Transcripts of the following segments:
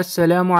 असलम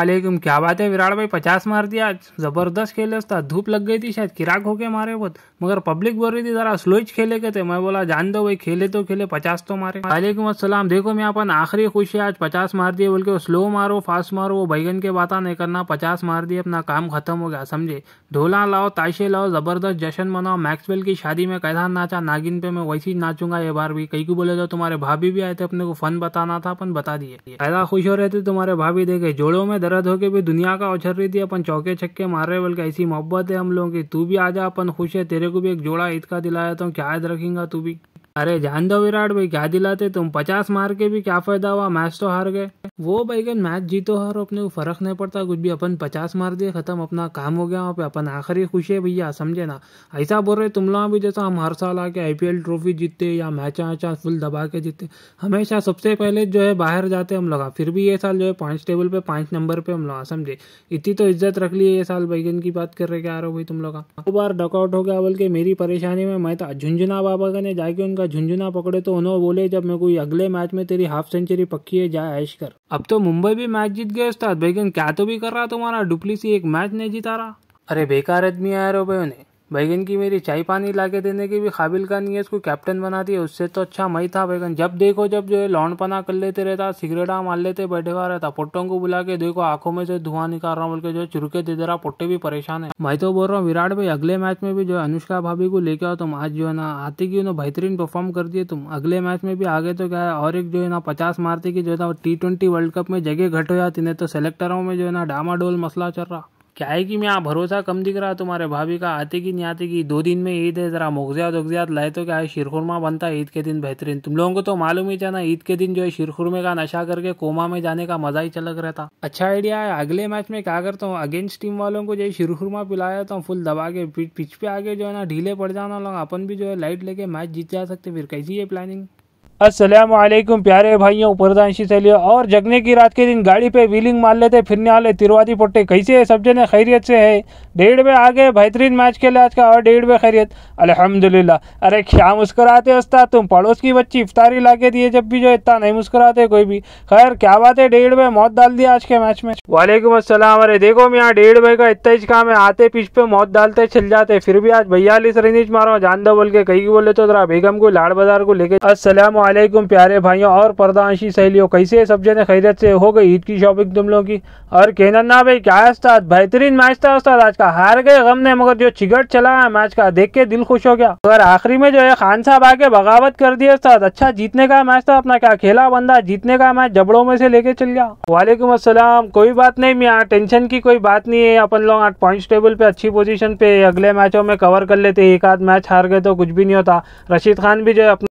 क्या बात है विराट भाई पचास मार दिया आज ज़बरदस्त खेले था धूप लग गई थी शायद किराक होके मारे बहुत मगर पब्लिक बोल रही थी ज़रा स्लो ही खेले के थे मैं बोला जान दो भाई खेले तो खेले पचास तो मारे वालेकुम असलम देखो मैं अपन आखिरी खुश है आज पचास मार दिए बोल के स्लो मारो फास्ट मारो वो बैगन के बात नहीं करना पचास मार दिए अपना काम खत्म हो गया समझे ढोला लाओ ताशे लाओ ज़बरदस्त जश्न मनाओ मैक्सवेल की शादी में कैसा नाचा नागिन पे मैं वैसे ही नाचूंगा ये बार भी कहीं को बोले तो तुम्हारे भाभी भी आए थे अपने को फन बताना था अपन बता दिए कैसा खुश हो रहे थे तुम्हारे भाभी देखे के जोड़ों में दर्द के भी दुनिया का उछर रही थी अपन चौके छक्के मार रहे बल्कि ऐसी मोहब्बत है हम लोगों की तू भी आ जा अपन खुश है तेरे को भी एक जोड़ा ईद का दिलाया तो क्या याद रखेंगा तू भी अरे जान दो विराट भाई क्या दिलाते तुम पचास मार के भी क्या फायदा हुआ मैच तो हार गए वो बैगन मैच जीतो हारो अपने को फर्क नहीं पड़ता कुछ भी अपन पचास मार दिए खत्म अपना काम हो गया वहाँ पे अपन आखिरी खुशी है भैया समझे ना ऐसा बोल रहे तुम लोग भी जैसा हम हर साल आके आईपीएल ट्रॉफी जीतते या मैचा वैचा फुल दबा के जीतते हमेशा सबसे पहले जो है बाहर जाते हम लोग फिर भी ये साल जो है पाँच टेबल पे पाँच नंबर पे हम लोग समझे इतनी तो इज्जत रख ली है ये साल बैगन की बात कर रहे क्या आ रहे हो भाई तुम लोग दो बार डकआउट हो गया बोल के मेरी परेशानी में मैं तो झुंझुना बाबा ने जाके उनका का झुंझुना पकड़े तो उन्होंने बोले जब मैं कोई अगले मैच में तेरी हाफ सेंचुरी पक्की है जा ऐश कर अब तो मुंबई भी मैच जीत गए उस्ताद लेकिन क्या तो भी कर रहा तुम्हारा डुप्लीसी एक मैच नहीं जीता रहा अरे बेकार आदमी आया रो भाई उन्हें बैगन की मेरी चाय पानी ला देने की भी काबिल का नहीं है उसको कैप्टन बना दिया उससे तो अच्छा मई था बैगन जब देखो जब जो है लौंड पना कर लेते रहता सिगरेटा मार लेते बैठे हुआ रहता पोट्टों को बुला के देखो आंखों में से धुआं निकाल रहा हूँ बोल के जो है चुरके दे दे रहा पोट्टे भी परेशान है मैं तो बोल रहा हूँ विराट भाई अगले मैच में भी जो है अनुष्का भाभी को लेके आओ तुम आज जो है ना आती की उन्होंने बेहतरीन परफॉर्म कर दिए तुम अगले मैच में भी आगे तो क्या है और एक जो है ना पचास मारती की जो है ना टी ट्वेंटी वर्ल्ड कप में जगह घट हो जाती नहीं तो सेलेक्टरों में जो है ना डामाडोल मसला चल रहा क्या है कि मैं यहाँ भरोसा कम दिख रहा तुम्हारे भाभी का आते की नहीं आते कि दो दिन में ईद है ज़रा मुगजियात उगजियात लाए तो क्या है शिरखुरमा बनता है ईद के दिन बेहतरीन तुम लोगों को तो मालूम ही था ना ईद के दिन जो है शिरखुरमे का नशा करके कोमा में जाने का मज़ा ही चलक रहता अच्छा आइडिया है अगले मैच में क्या करता हूँ अगेंस्ट टीम वालों को जो है शिरखुरमा पिला जाता हूँ तो फुल दबा के पिच पे आगे जो है ना ढीले पड़ जाना लोग अपन भी जो है लाइट लेके मैच जीत जा सकते फिर कैसी है प्लानिंग असलम प्यारे भाइयों प्रधानशी सैलियो और जगने की रात के दिन गाड़ी पे व्हीलिंग मार लेते फिरने वाले तिरुवादी पट्टे कैसे है सब जने खैरियत से है डेढ़ बजे आ गए बेहतरीन मैच के लिए आज का और डेढ़ बजे खैरियत अल्हम्दुलिल्लाह अरे क्या मुस्कुराते उस्ताद तुम पड़ोस की बच्ची इफ्तारी ला के दिए जब भी जो इतना नहीं मुस्कुराते कोई भी खैर क्या बात है डेढ़ बजे मौत डाल दिया आज के मैच में वालेकुम असलम अरे देखो मैं यहाँ डेढ़ बजे का इतना ही काम है आते पिछ पे मौत डालते चल जाते फिर भी आज भैयालीस रनिज मारो जान दो बोल के कहीं बोले तो जरा बेगम को लाड़ बाजार को लेके असलम वालेकुम प्यारे भाइयों और पर्दाशी सहेलियों कैसे सब जने खैरियत से हो गई ईद की शॉपिंग तुम लोगों की और कहना ना भाई क्या उस्ताद बेहतरीन मैच था उस्ताद आज का हार गए गम ने मगर जो चिगट चला है मैच का देख के दिल खुश हो गया अगर आखिरी में जो है खान साहब आके बगावत कर दिए उस्ताद अच्छा जीतने का मैच था अपना क्या खेला बंदा जीतने का मैच जबड़ों में से लेके चल गया वालेकुम असलम कोई बात नहीं मियाँ टेंशन की कोई बात नहीं है अपन लोग आठ पॉइंट टेबल पे अच्छी पोजिशन पे अगले मैचों में कवर कर लेते एक आध मैच हार गए तो कुछ भी नहीं होता रशीद खान भी जो है